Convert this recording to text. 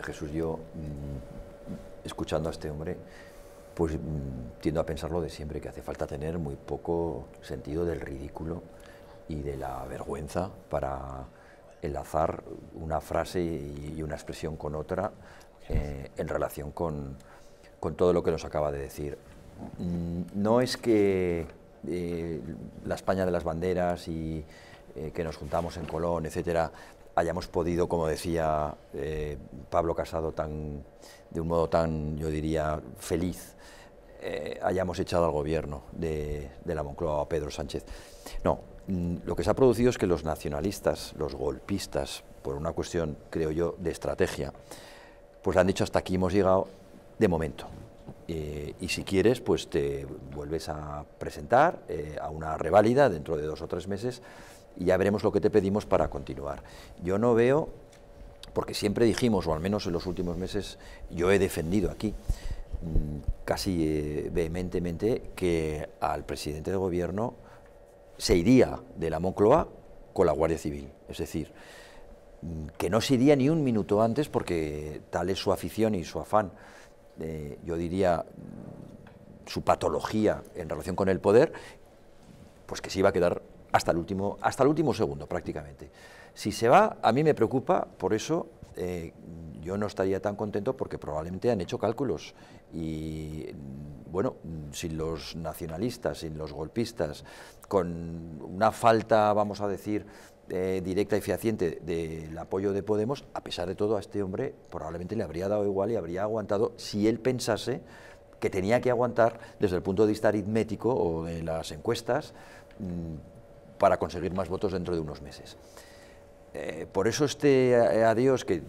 Jesús, yo mm, escuchando a este hombre, pues mm, tiendo a pensarlo de siempre, que hace falta tener muy poco sentido del ridículo y de la vergüenza para enlazar una frase y una expresión con otra eh, en relación con, todo lo que nos acaba de decir. Mm, no es que eh, la España de las banderas y eh, que nos juntamos en Colón, etcétera, hayamos podido, como decía eh, Pablo Casado, tan, de un modo tan, yo diría, feliz, eh, hayamos echado al gobierno de, la Moncloa a Pedro Sánchez. No, mm, lo que se ha producido es que los nacionalistas, los golpistas, por una cuestión, creo yo, de estrategia, pues han dicho hasta aquí hemos llegado de momento. Eh, y si quieres, pues te vuelves a presentar a una reválida dentro de dos o tres meses y ya veremos lo que te pedimos para continuar. Yo no veo, porque siempre dijimos, o al menos en los últimos meses yo he defendido aquí, mm, casi eh, vehementemente, que al presidente de gobierno se iría de la Moncloa con la Guardia Civil. Es decir, mm, que no se iría ni un minuto antes porque tal es su afición y su afán, eh, yo diría mm, su patología en relación con el poder, pues que se iba a quedar hasta el último, hasta el último segundo prácticamente. Si se va, a mí me preocupa, por eso eh, yo no estaría tan contento porque probablemente han hecho cálculos y bueno, sin los nacionalistas, sin los golpistas, con una falta, vamos a decir, eh, directa y fehaciente del apoyo de Podemos, a pesar de todo a este hombre probablemente le habría dado igual y habría aguantado si él pensase que tenía que aguantar desde el punto de vista aritmético o de las encuestas mm, para conseguir más votos dentro de unos meses. Eh, por eso este eh, adiós que